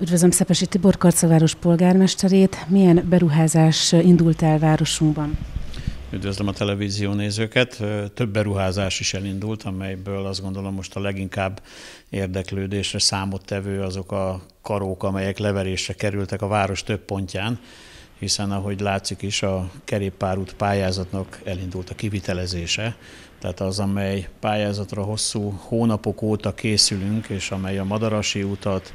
Üdvözlöm Szepesi Tibor Karcaváros polgármesterét. Milyen beruházás indult el városunkban? Üdvözlöm a televízió nézőket. Több beruházás is elindult, amelyből azt gondolom most a leginkább érdeklődésre számot tevő azok a karók, amelyek leverésre kerültek a város több pontján hiszen ahogy látszik is a kerékpárút pályázatnak elindult a kivitelezése, tehát az, amely pályázatra hosszú hónapok óta készülünk, és amely a Madarasi utat,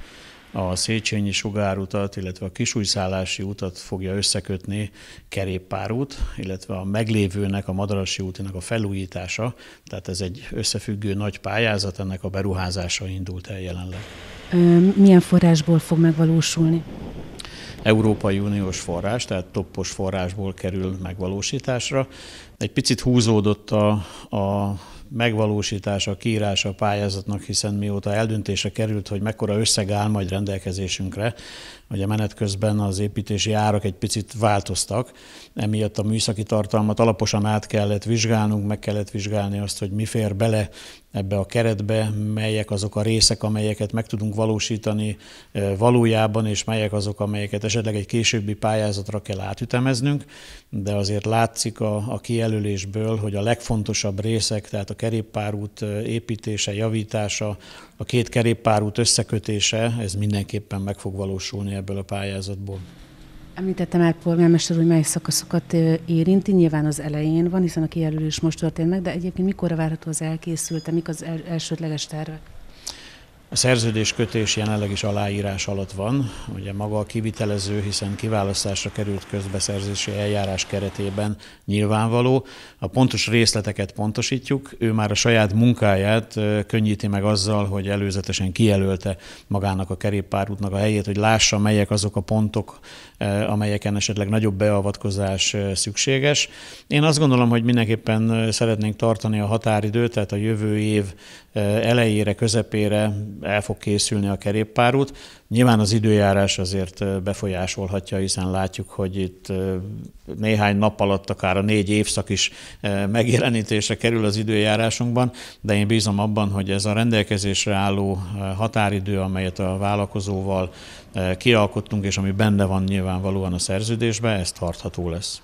a Széchenyi sugárutat, illetve a kisújszállási utat fogja összekötni kerékpárút, illetve a meglévőnek, a Madarasi útinak a felújítása, tehát ez egy összefüggő nagy pályázat, ennek a beruházása indult el jelenleg. Milyen forrásból fog megvalósulni? Európai Uniós forrás, tehát toppos forrásból kerül megvalósításra. Egy picit húzódott a, a megvalósítása, kiírása a pályázatnak, hiszen mióta eldöntése került, hogy mekkora összeg áll majd rendelkezésünkre, a menet közben az építési árak egy picit változtak, emiatt a műszaki tartalmat alaposan át kellett vizsgálnunk, meg kellett vizsgálni azt, hogy mi fér bele ebbe a keretbe, melyek azok a részek, amelyeket meg tudunk valósítani valójában, és melyek azok, amelyeket esetleg egy későbbi pályázatra kell átütemeznünk, de azért látszik a, a kijelölésből, hogy a legfontosabb részek, tehát a kerékpárút építése, javítása, a két kerékpárút összekötése, ez mindenképpen meg fog valósulni ebből a pályázatból. Említettem el polgármester, hogy mely szakaszokat érinti, nyilván az elején van, hiszen a kijelölés most történt meg, de egyébként mikorra várható az elkészülte, mik az elsődleges tervek? A szerződéskötés jelenleg is aláírás alatt van, ugye maga a kivitelező, hiszen kiválasztásra került közbeszerzési eljárás keretében nyilvánvaló. A pontos részleteket pontosítjuk, ő már a saját munkáját könnyíti meg azzal, hogy előzetesen kijelölte magának a kerékpárútnak a helyét, hogy lássa, melyek azok a pontok, amelyeken esetleg nagyobb beavatkozás szükséges. Én azt gondolom, hogy mindenképpen szeretnénk tartani a határidőt, tehát a jövő év elejére, közepére el fog készülni a kerékpárút. Nyilván az időjárás azért befolyásolhatja, hiszen látjuk, hogy itt néhány nap alatt akár a négy évszak is megjelenítése kerül az időjárásunkban, de én bízom abban, hogy ez a rendelkezésre álló határidő, amelyet a vállalkozóval kialkottunk, és ami benne van nyilvánvalóan a szerződésbe, ez tartható lesz.